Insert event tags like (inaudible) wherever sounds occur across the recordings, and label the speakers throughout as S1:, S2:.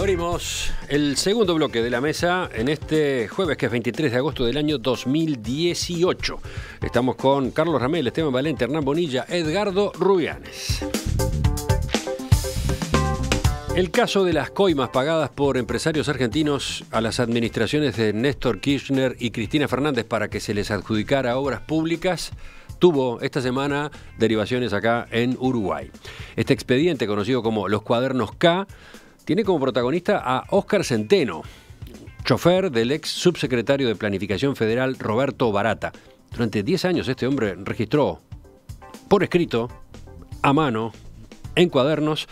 S1: Abrimos el segundo bloque de la mesa en este jueves que es 23 de agosto del año 2018. Estamos con Carlos Ramel, Esteban Valente, Hernán Bonilla, Edgardo Rubianes. El caso de las coimas pagadas por empresarios argentinos a las administraciones de Néstor Kirchner y Cristina Fernández para que se les adjudicara obras públicas tuvo esta semana derivaciones acá en Uruguay. Este expediente, conocido como los cuadernos K, tiene como protagonista a Óscar Centeno, chofer del ex subsecretario de Planificación Federal Roberto Barata. Durante 10 años este hombre registró por escrito, a mano, en cuadernos,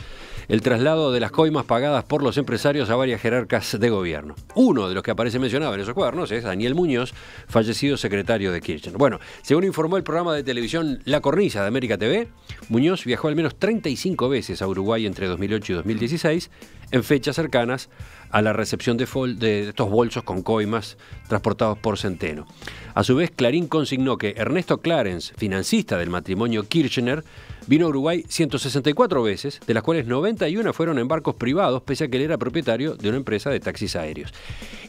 S1: el traslado de las coimas pagadas por los empresarios a varias jerarcas de gobierno. Uno de los que aparece mencionado en esos cuadernos es Daniel Muñoz, fallecido secretario de Kirchner. Bueno, según informó el programa de televisión La Cornisa de América TV, Muñoz viajó al menos 35 veces a Uruguay entre 2008 y 2016 en fechas cercanas a la recepción de, estos bolsos con coimas transportados por Centeno. A su vez, Clarín consignó que Ernesto Clarence, financista del matrimonio Kirchner, vino a Uruguay 164 veces, de las cuales 91 fueron en barcos privados, pese a que él era propietario de una empresa de taxis aéreos.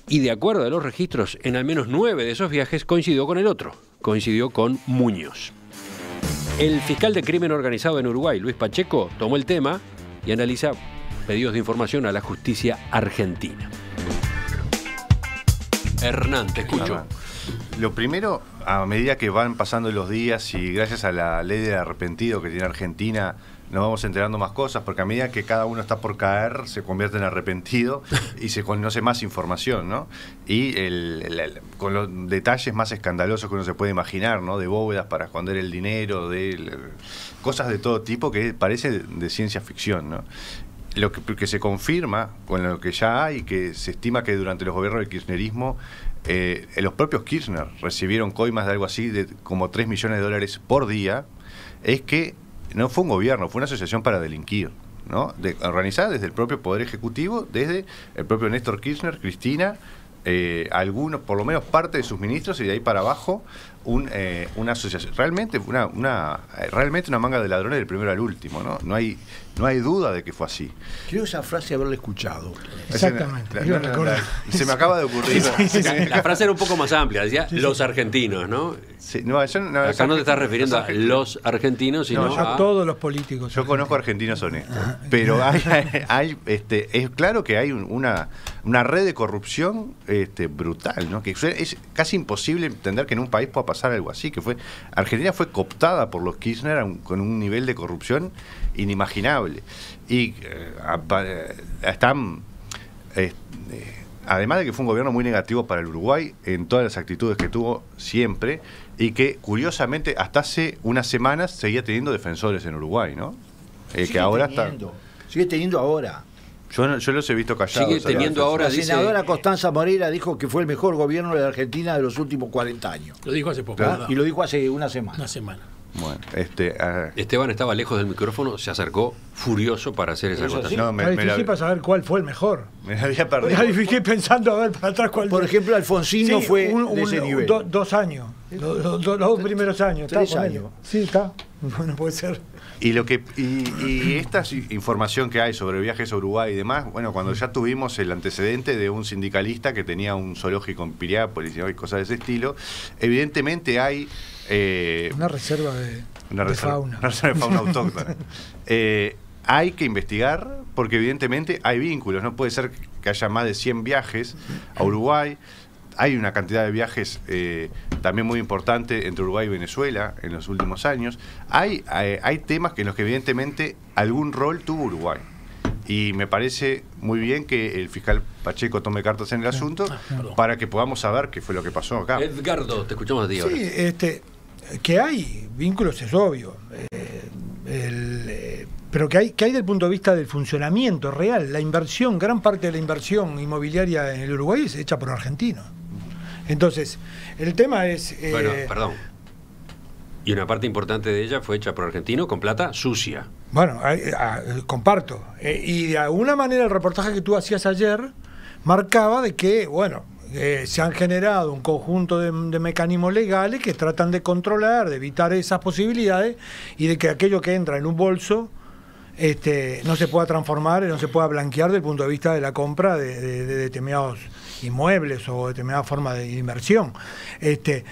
S1: Y de acuerdo a los registros, en al menos nueve de esos viajes coincidió con el otro, coincidió con Muñoz. El fiscal de crimen organizado en Uruguay, Luis Pacheco, tomó el tema y analiza pedidos de información a la
S2: justicia argentina.
S1: Hernán, te escucho.
S2: Lo primero, a medida que van pasando los días y gracias a la ley de arrepentido que tiene Argentina, nos vamos enterando más cosas, porque a medida que cada uno está por caer, se convierte en arrepentido y se conoce más información, ¿no? Y con los detalles más escandalosos que uno se puede imaginar, ¿no? De bóvedas para esconder el dinero, de cosas de todo tipo que parece de ciencia ficción, ¿no? lo que, se confirma con lo que ya hay, que se estima que durante los gobiernos del kirchnerismo, eh, los propios Kirchner recibieron coimas de algo así de como 3 millones de dólares por día, es que no fue un gobierno, fue una asociación para delinquir. ¿no? organizada desde el propio Poder Ejecutivo, desde el propio Néstor Kirchner, Cristina eh, algunos, por lo menos parte de sus ministros y de ahí para abajo eh, una asociación. Realmente una, eh, realmente una manga de ladrones del primero al último, ¿no? No hay, no hay duda de que fue así. Creo esa frase haberla
S3: escuchado. Exactamente. se me acaba de ocurrir. La
S2: frase era un poco más amplia,
S1: decía los argentinos, ¿no? no Acá no te estás refiriendo a los argentinos, sino a
S2: todos los políticos. Yo conozco argentinos honestos, pero hay, este, es claro que hay una, una red de corrupción. Este, brutal, ¿no? Que es casi imposible entender que en un país pueda pasar algo así, que fue Argentina fue cooptada por los Kirchner con un nivel de corrupción inimaginable y eh, eh, están eh, además de que fue un gobierno muy negativo para el Uruguay en todas las actitudes que tuvo siempre y que curiosamente hasta hace unas semanas seguía teniendo defensores en Uruguay, ¿no? que ahora
S3: sigue teniendo ahora.
S2: Yo, yo los he visto callados. teniendo ahora. La senadora
S3: Constanza Morera dijo que fue el mejor gobierno de la Argentina de los últimos 40 años. Lo dijo hace poco. Y lo dijo hace una semana. Una semana.
S2: Bueno, este,
S1: Esteban estaba lejos del micrófono, se acercó furioso para hacer esa acotación. me, me
S3: para saber cuál fue
S4: el mejor.
S2: Me había perdido.
S4: Me pensando a ver para atrás cuál. Por ejemplo, Alfonsino fue un, un, dos años, los, dos primeros años. Tres años. Sí, está. (laughs) Bueno, puede
S2: ser. Y lo que y, esta información que hay sobre viajes a Uruguay y demás, bueno, cuando ya tuvimos el antecedente de un sindicalista que tenía un zoológico en Piriápolis y cosas de ese estilo, evidentemente hay eh,
S4: una reserva de, una fauna, de fauna autóctona.
S2: (laughs) Eh, hay que investigar porque evidentemente hay vínculos, no puede ser que haya más de 100 viajes a Uruguay hay una cantidad de viajes eh, también muy importante entre Uruguay y Venezuela en los últimos años. Hay, hay, temas que en los que evidentemente algún rol tuvo Uruguay. Y me parece muy bien que el fiscal Pacheco tome cartas en el asunto ah, para que podamos saber qué fue lo que pasó acá. Edgardo, te escuchamos a ti ahora. Sí,
S4: este, que hay vínculos es obvio. Eh, eh, pero que hay, que hay del punto de vista del funcionamiento real. La inversión, gran parte de la inversión inmobiliaria en el Uruguay es hecha por argentinos. Entonces, el tema es... Eh, bueno,
S1: perdón. Y una parte importante de ella fue hecha por argentino con plata sucia.
S4: Bueno, comparto. Eh, y de alguna manera el reportaje que tú hacías ayer marcaba de que, bueno, eh, se han generado un conjunto de, mecanismos legales que tratan de controlar, de evitar esas posibilidades y de que aquello que entra en un bolso este, no se pueda transformar, no se pueda blanquear desde el punto de vista de la compra de, de determinados inmuebles o determinada forma de inversión. Este,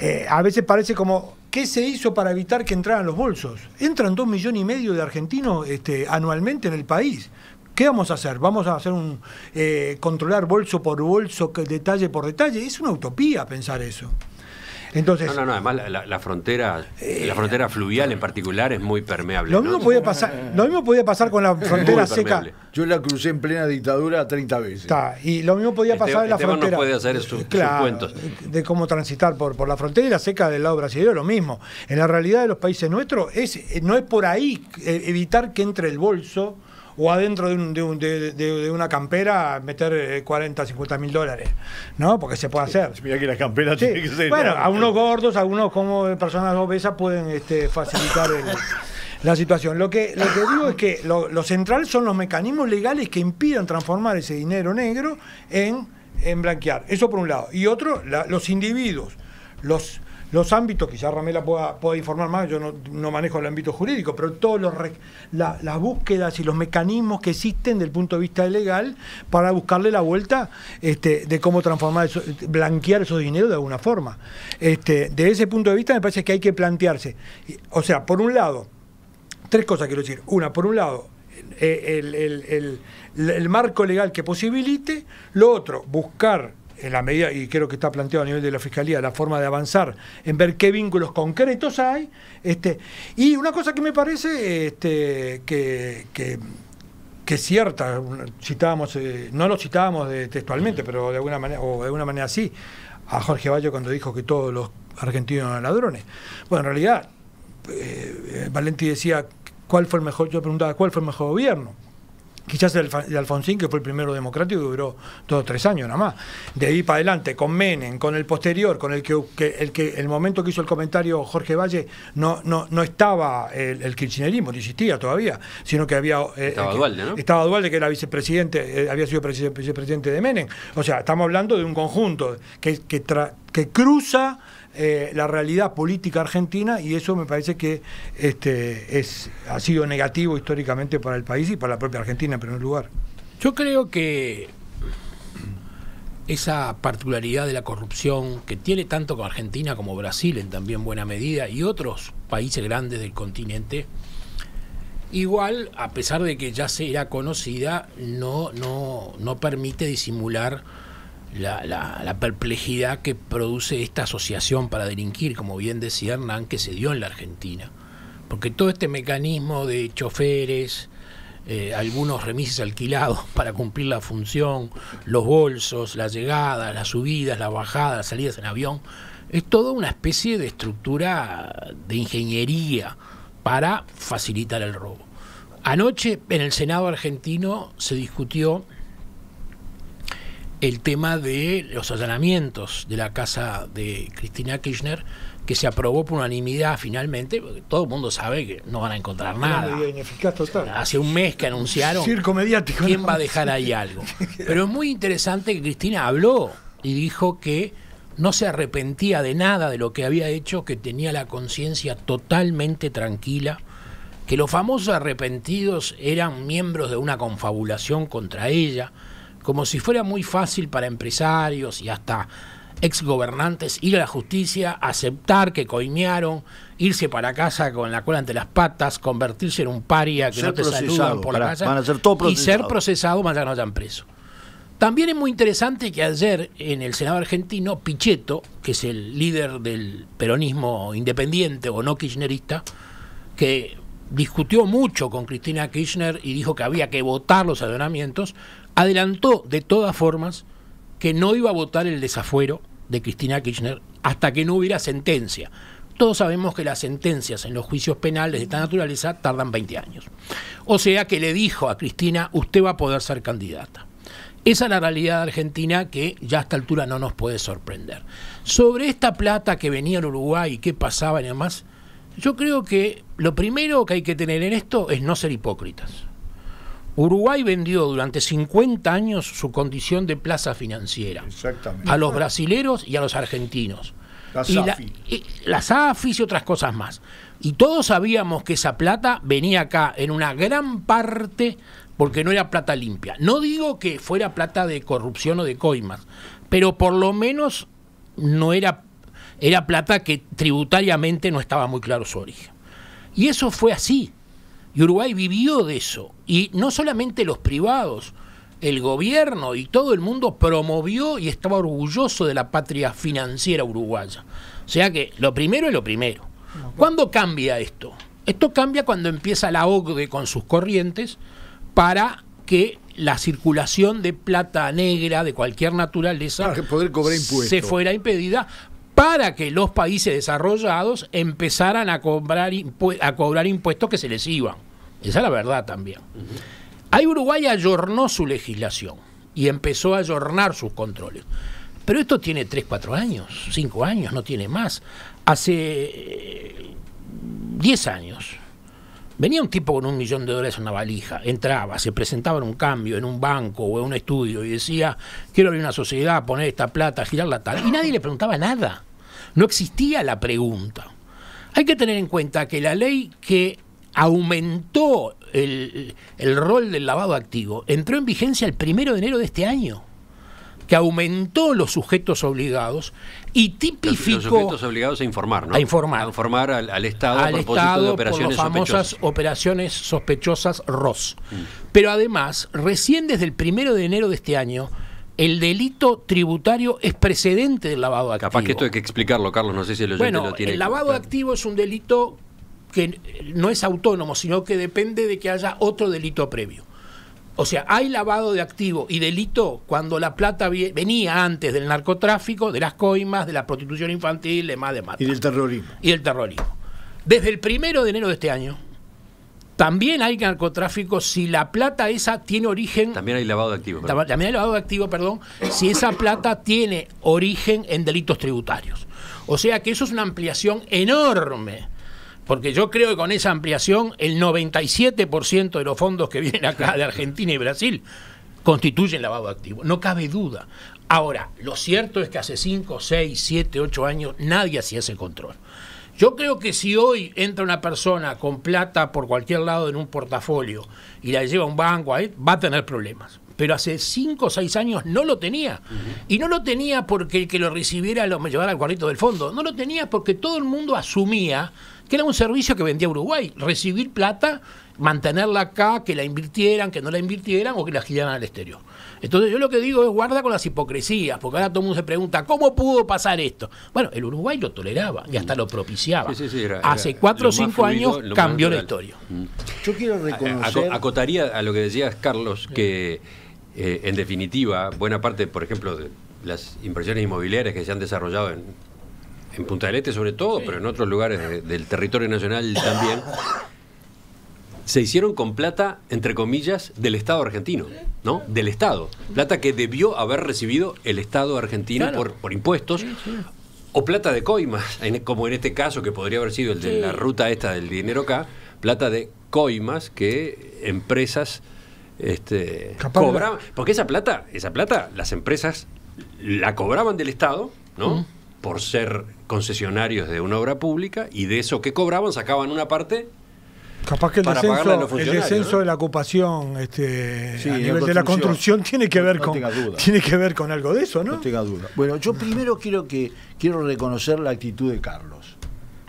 S4: eh, a veces parece como, ¿qué se hizo para evitar que entraran los bolsos? Entran dos millones y medio de argentinos este, anualmente en el país. ¿Qué vamos a hacer? ¿Vamos a hacer un eh, controlar bolso por bolso, detalle por detalle? Es una utopía pensar
S1: eso. Entonces, no, no, no, además la, frontera, eh, la frontera fluvial en particular es muy permeable. Lo mismo,
S3: podía, pasar, lo mismo podía pasar con la frontera seca. Yo la crucé en plena dictadura 30 veces. y lo mismo podía este pasar en la este frontera. No
S1: puede hacer sus, cuentos.
S3: De
S4: cómo transitar por, por la frontera y la seca del lado brasileño, lo mismo. En la realidad de los países nuestros, es, eh, no es por ahí eh, evitar que entre el bolso o adentro de, de, una campera meter 40, eh, 50 mil dólares, ¿no? Porque se puede hacer. (laughs) Mira que las camperas que ser. Bueno, a unos gordos, algunos como personas obesas pueden este, facilitar la situación. Lo que, digo es que lo, central son los mecanismos legales que impidan transformar ese dinero negro en en blanquear. Eso por un lado. Y otro, los individuos, los los ámbitos, quizá Ramela pueda, informar más, yo no, manejo el ámbito jurídico, pero todas las búsquedas y los mecanismos que existen del punto de vista legal para buscarle la vuelta este, de cómo transformar, blanquear esos dineros de alguna forma. Este, de ese punto de vista me parece que hay que plantearse, o sea, por un lado, tres cosas quiero decir. Una, por un lado, eh, el marco legal que posibilite, lo otro, buscar en la medida, y creo que está planteado a nivel de la Fiscalía, la forma de avanzar en ver qué vínculos concretos hay. Este, y una cosa que me parece este, que, que, es cierta, citábamos, eh, no lo citábamos textualmente, pero de alguna manera, o de alguna manera sí, a Jorge Valle cuando dijo que todos los argentinos eran ladrones. Bueno, en realidad, eh, Valenti decía, ¿cuál fue el mejor? Yo preguntaba, ¿cuál fue el mejor gobierno? quizás de Alfonsín, que fue el primero democrático, duró dos o tres años nada más. De ahí para adelante, con Menem, con el posterior, con el que, el que el momento que hizo el comentario Jorge Valle, no, no, estaba el, kirchnerismo, no existía todavía, sino que había... Eh, estaba dual Dualde, ¿no? Estaba Dualde, que era vicepresidente, eh, había sido vicepresidente de Menem. O sea, estamos hablando de un conjunto que, que, que cruza eh, la realidad política argentina y eso me parece que este, ha sido negativo históricamente para el país y para la propia Argentina en primer lugar. Yo creo
S5: que esa particularidad de la corrupción que tiene tanto con Argentina como Brasil en también buena medida y otros países grandes del continente, igual, a pesar de que ya sea conocida, no, no, no permite disimular la, perplejidad que produce esta asociación para delinquir, como bien decía Hernán, que se dio en la Argentina. Porque todo este mecanismo de choferes, eh, algunos remises alquilados (laughs) para cumplir la función, los bolsos, las llegadas, las subidas, las bajadas, las salidas en avión, es toda una especie de estructura de ingeniería para facilitar el robo. Anoche en el Senado argentino se discutió el tema de los allanamientos de la casa de Cristina Kirchner, que se aprobó por unanimidad finalmente, porque todo el mundo sabe que no van a encontrar nada. Hace un mes que anunciaron Circo mediático, quién va a dejar ahí algo. (laughs) Pero es muy interesante que Cristina habló y dijo que no se arrepentía de nada de lo que había hecho, que tenía la conciencia totalmente tranquila, que los famosos arrepentidos eran miembros de una confabulación contra ella, como si fuera muy fácil para empresarios y hasta exgobernantes ir a la justicia, aceptar que coimearon, irse para casa con la cola ante las patas, convertirse en un paria que no te saludan por la casa y ser procesado más allá que no hayan preso. También es muy interesante que ayer en el Senado argentino, Pichetto, que es el líder del peronismo independiente o no kirchnerista, que discutió mucho con Cristina Kirchner y dijo que había que votar los adonamientos, adelantó de todas formas que no iba a votar el desafuero de Cristina Kirchner hasta que no hubiera sentencia. Todos sabemos que las sentencias en los juicios penales de esta naturaleza tardan 20 años. O sea que le dijo a Cristina, usted va a poder ser candidata. Esa es la realidad argentina que ya a esta altura no nos puede sorprender. Sobre esta plata que venía al Uruguay y qué pasaba y demás, yo creo que lo primero que hay que tener en esto es no ser hipócritas. Uruguay vendió durante 50 años su condición de plaza financiera a los brasileros y a los argentinos. y, la, las AFIS y otras cosas más. Y todos sabíamos que esa plata venía acá en una gran parte porque no era plata limpia. No digo que fuera plata de corrupción o de coimas, pero por lo menos no era era plata que tributariamente no estaba muy claro su origen. Y eso fue así. Y Uruguay vivió de eso. Y no solamente los privados, el gobierno y todo el mundo promovió y estaba orgulloso de la patria financiera uruguaya. O sea que lo primero es lo primero. Pues. ¿Cuándo cambia esto? Esto cambia cuando empieza la OCDE con sus corrientes para que la circulación de plata negra de cualquier naturaleza se fuera impedida para que los países desarrollados empezaran a cobrar, a cobrar impuestos que se les iban. Esa es la verdad también. Ahí Uruguay ayornó su legislación y empezó a ayornar sus controles. Pero esto tiene 3, 4 años, 5 años, no tiene más. Hace 10 eh, años venía un tipo con un millón de dólares en una valija, entraba, se presentaba en un cambio, en un banco o en un estudio y decía, quiero abrir una sociedad, poner esta plata, girarla tal. Y nadie le preguntaba nada no existía la pregunta. Hay que tener en cuenta que la ley que aumentó el, rol del lavado activo entró en vigencia el primero de enero de este año que aumentó los sujetos obligados
S1: y tipificó... Los, sujetos obligados a informar, ¿no? A informar. A informar al, Estado propósito de operaciones las famosas
S5: operaciones sospechosas ROS. Mm. Pero además, recién desde el primero de enero de este año, el delito tributario es precedente del
S1: lavado de Capaz que esto hay que explicarlo, Carlos, no sé si el oyente bueno, lo tiene. El lavado
S5: de activos es un delito que no es autónomo, sino que depende de que haya otro delito previo. O sea, hay lavado de activo y delito cuando la plata venía antes del narcotráfico, de las coimas, de la prostitución infantil, de más de más.
S3: Y del terrorismo.
S5: Y del terrorismo. Desde el primero de enero de este año, también hay narcotráfico si la plata esa tiene origen. También hay lavado de También hay lavado de perdón. Si esa plata tiene origen en delitos tributarios. O sea que eso es una ampliación enorme. Porque yo creo que con esa ampliación el 97% de los fondos que vienen acá de Argentina y Brasil constituyen lavado activo No cabe duda. Ahora, lo cierto es que hace 5, 6, 7, 8 años nadie hacía ese control. Yo creo que si hoy entra una persona con plata por cualquier lado en un portafolio y la lleva a un banco, ahí, va a tener problemas. Pero hace cinco o seis años no lo tenía. Y no lo tenía porque el que lo recibiera lo llevara al cuartito del fondo. No lo tenía porque todo el mundo asumía que era un servicio que vendía Uruguay. Recibir plata mantenerla acá, que la invirtieran, que no la invirtieran o que la giraran al exterior. Entonces yo lo que digo es guarda con las hipocresías, porque ahora todo el mundo se pregunta, ¿cómo pudo pasar esto? Bueno, el Uruguay lo toleraba y hasta lo propiciaba. Hace cuatro o cinco años cambió la historia. Yo quiero reconocer...
S1: acotaría a lo que decías, Carlos, que eh, en definitiva, buena parte, por ejemplo, de las inversiones inmobiliarias que se han desarrollado en, en Punta del Este sobre todo, pero en otros lugares del territorio nacional también, se hicieron con plata, entre comillas, del Estado argentino, ¿no? Del Estado. Plata que debió haber recibido el Estado argentino por, por, impuestos. O plata de coimas, (laughs) como en este caso que podría haber sido el de la ruta esta del dinero acá, plata de coimas que empresas este, cobraban. Porque esa plata, esa plata, las empresas la cobraban del Estado, ¿no? Por ser concesionarios de una obra pública y de eso que cobraban sacaban una parte
S4: Capaz que el descenso, de la ocupación este, a nivel de la construcción tiene
S3: que ver con (laughs) tiene que ver con algo de eso, ¿no? No tenga duda. Bueno, yo primero quiero que quiero reconocer la actitud de Carlos,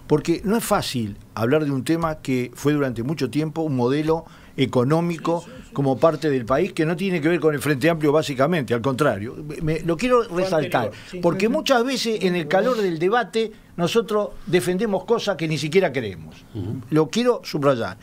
S3: porque no es fácil hablar de un tema que fue durante mucho tiempo un modelo económico como parte del país, que no tiene que ver con el Frente Amplio básicamente, al contrario. lo quiero resaltar, porque muchas veces en el calor del debate nosotros defendemos cosas que ni siquiera queremos. Lo quiero subrayar.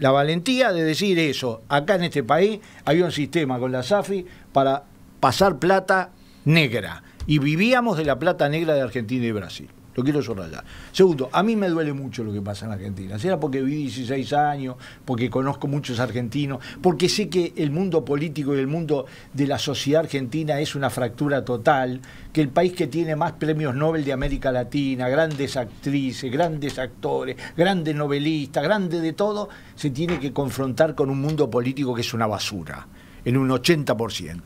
S3: La valentía de decir eso, acá en este país había un sistema con la SAFI para pasar plata negra y vivíamos de la plata negra de Argentina y Brasil. Lo quiero subrayar. Segundo, a mí me duele mucho lo que pasa en Argentina. Será porque viví 16 años, porque conozco muchos argentinos, porque sé que el mundo político y el mundo de la sociedad argentina es una fractura total, que el país que tiene más premios Nobel de América Latina, grandes actrices, grandes actores, grandes novelistas, grandes de todo, se tiene que confrontar con un mundo político que es una basura, en un 80%.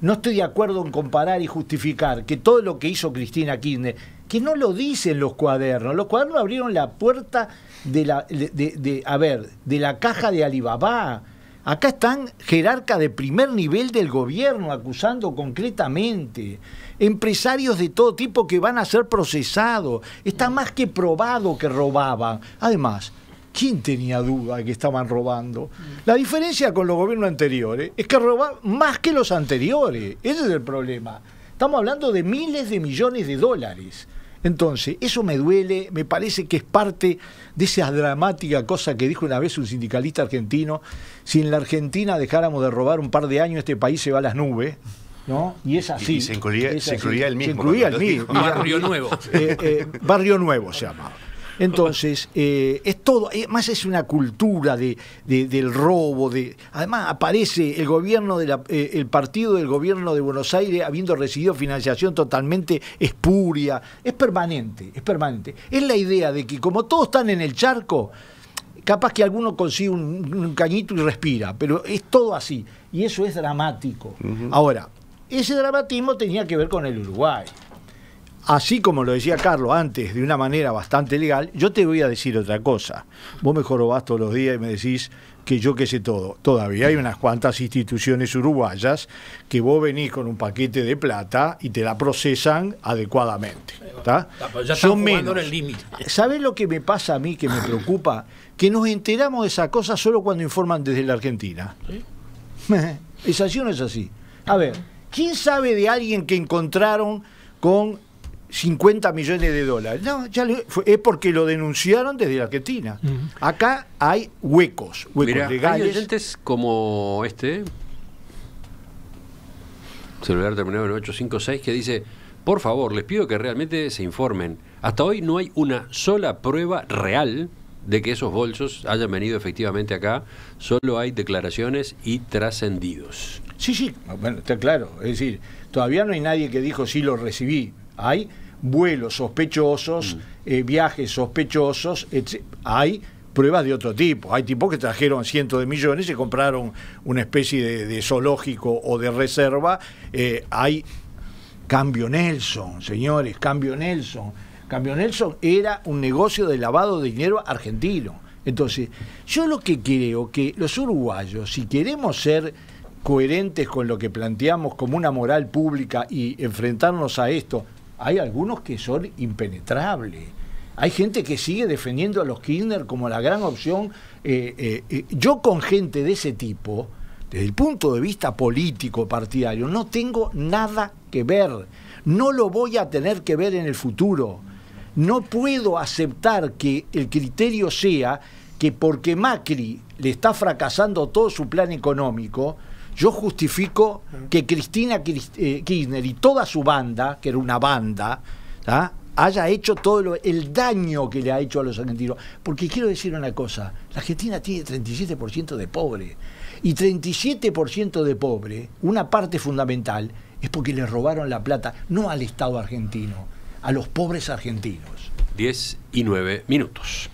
S3: No estoy de acuerdo en comparar y justificar que todo lo que hizo Cristina Kirchner, que no lo dicen los cuadernos, los cuadernos abrieron la puerta de la, de, ver, de la caja de Alibaba. Acá están jerarcas de primer nivel del gobierno acusando concretamente, empresarios de todo tipo que van a ser procesados. Está más que probado que robaban. Además, ¿Quién tenía duda que estaban robando? La diferencia con los gobiernos anteriores es que roban más que los anteriores. Ese es el problema. Estamos hablando de miles de millones de dólares. Entonces, eso me duele, me parece que es parte de esa dramática cosa que dijo una vez un sindicalista argentino, si en la Argentina dejáramos de robar un par de años, este país se va a las nubes. Y es así. se incluía, el mismo. Se incluía el mismo. Barrio
S1: Nuevo. Eh, eh,
S3: Barrio Nuevo se llamaba. Entonces, eh, es todo, eh, más es una cultura de, del robo, de además aparece el gobierno de eh, el partido del gobierno de Buenos Aires habiendo recibido financiación totalmente espuria, es permanente, es permanente. Es la idea de que como todos están en el charco, capaz que alguno consigue un, cañito y respira, pero es todo así, y eso es dramático. Ahora, ese dramatismo tenía que ver con el Uruguay así como lo decía Carlos antes, de una manera bastante legal, yo te voy a decir otra cosa. Vos mejor vas todos los días y me decís que yo qué sé todo. Todavía hay unas cuantas instituciones uruguayas que vos venís con un paquete de plata y te la procesan adecuadamente. Son ah, menos.
S5: En
S3: lo que me pasa a mí, que me preocupa? Que nos enteramos de esa cosa solo cuando informan desde la Argentina. ¿Sí? (laughs) ¿Es o no es así? A ver, ¿quién sabe de alguien que encontraron con 50 millones de dólares. No, ya es porque lo denunciaron desde la Argentina. Acá hay huecos, huecos legales.
S1: Hay como este, celular terminado en 856, que dice, por favor, les pido que realmente se informen. Hasta hoy no hay una sola prueba real de que esos bolsos hayan venido efectivamente acá, solo hay declaraciones y trascendidos.
S3: Sí, sí, ah, bueno, está claro. Es decir, todavía no hay nadie que dijo sí lo recibí. Hay vuelos sospechosos, mm. eh, viajes sospechosos, hay pruebas de otro tipo. Hay tipos que trajeron cientos de millones y compraron una especie de, zoológico o de reserva. Eh, hay cambio Nelson, señores, cambio Nelson. Cambio Nelson era un negocio de lavado de dinero argentino. Entonces, yo lo que creo que los uruguayos, si queremos ser coherentes con lo que planteamos como una moral pública y enfrentarnos a esto, hay algunos que son impenetrables. Hay gente que sigue defendiendo a los Kirchner como la gran opción. Eh, eh, eh, yo con gente de ese tipo, desde el punto de vista político partidario, no tengo nada que ver. No lo voy a tener que ver en el futuro. No puedo aceptar que el criterio sea que porque Macri le está fracasando todo su plan económico, yo justifico que Cristina eh, Kirchner y toda su banda, que era una banda, haya hecho todo el daño que le ha hecho a los argentinos. Porque quiero decir una cosa, la Argentina tiene 37% de pobre. Y 37% de pobre, una parte fundamental, es porque le robaron la plata, no al Estado argentino, a los pobres argentinos.
S1: 10 y nueve minutos.